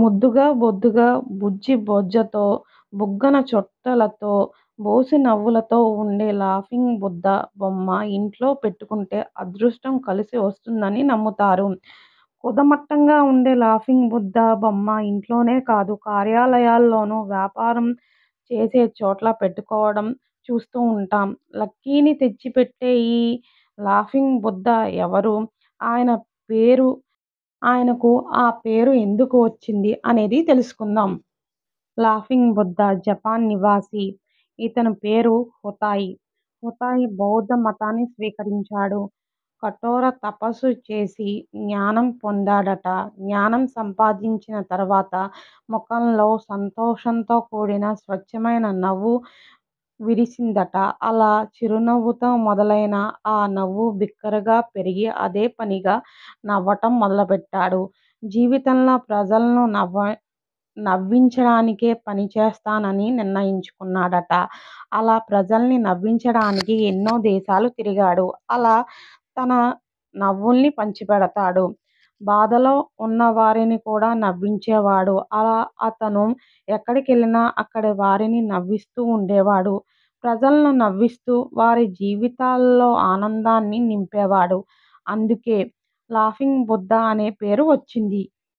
ముద్దుగా బొద్దుగా బుజ్జి బొజ్జతో బుగ్గన చొట్టలతో బోసి నవ్వులతో ఉండే లాఫింగ్ బుద్ద బొమ్మ ఇంట్లో పెట్టుకుంటే అదృష్టం కలిసి వస్తుందని నమ్ముతారు కుదమట్టంగా ఉండే లాఫింగ్ బుద్ద బొమ్మ ఇంట్లోనే కాదు కార్యాలయాల్లోనూ వ్యాపారం చేసే చోట్ల పెట్టుకోవడం చూస్తూ ఉంటాం లక్కీని తెచ్చిపెట్టే ఈ లాఫింగ్ బుద్ద ఎవరు ఆయన పేరు ఆయనకు ఆ పేరు ఎందుకు వచ్చింది అనేది తెలుసుకుందాం లాఫింగ్ బుద్ధ జపాన్ నివాసి ఇతని పేరు హుతాయి హుతాయి బౌద్ధ మతాన్ని స్వీకరించాడు కఠోర తపస్సు చేసి జ్ఞానం పొందాడట జ్ఞానం సంపాదించిన తర్వాత ముఖంలో సంతోషంతో కూడిన స్వచ్ఛమైన నవ్వు విరిసిందట అలా చిరునవ్వుతో మొదలైన ఆ నవ్వు బిక్కరగా పెరిగి అదే పనిగా నవ్వటం మొదలుపెట్టాడు జీవితంలో ప్రజలను నవ్వ నవ్వించడానికే పని చేస్తానని నిర్ణయించుకున్నాడట అలా ప్రజల్ని నవ్వించడానికి ఎన్నో దేశాలు తిరిగాడు అలా తన నవ్వుల్ని పంచిపెడతాడు బాధలో ఉన్న వారిని కూడా నవ్వించేవాడు అలా అతను ఎక్కడికి వెళ్ళినా అక్కడ వారిని నవ్విస్తూ ఉండేవాడు ప్రజలను నవ్విస్తూ వారి జీవితాల్లో ఆనందాన్ని నింపేవాడు అందుకే లాఫింగ్ బుద్ధ అనే పేరు వచ్చింది